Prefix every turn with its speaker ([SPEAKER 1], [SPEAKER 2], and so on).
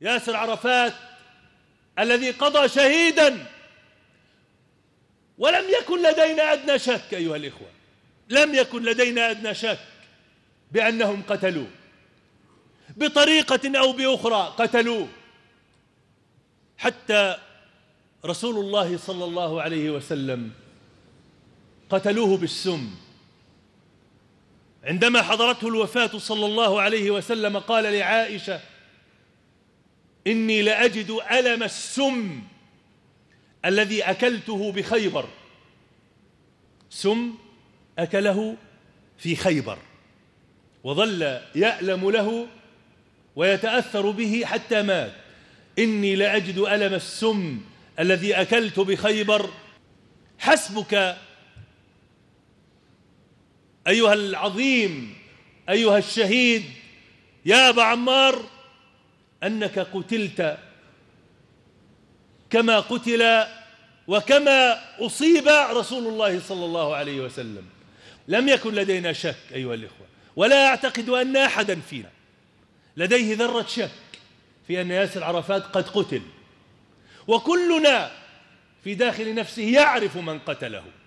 [SPEAKER 1] ياسر عرفات الذي قضى شهيدا ولم يكن لدينا أدنى شك أيها الإخوة لم يكن لدينا أدنى شك بأنهم قتلوه بطريقة أو بأخرى قتلوه حتى رسول الله صلى الله عليه وسلم قتلوه بالسم عندما حضرته الوفاة صلى الله عليه وسلم قال لعائشة إني لأجد ألم السم الذي أكلته بخيبر سم أكله في خيبر وظل يألم له ويتأثر به حتى مات إني لأجد ألم السم الذي أكلت بخيبر حسبك أيها العظيم أيها الشهيد يا أبا عمار أنك قتلت كما قتل وكما أصيب رسول الله صلى الله عليه وسلم لم يكن لدينا شك أيها الإخوة ولا أعتقد أن أحدا فينا لديه ذرة شك في أن ياسر عرفات قد قتل وكلنا في داخل نفسه يعرف من قتله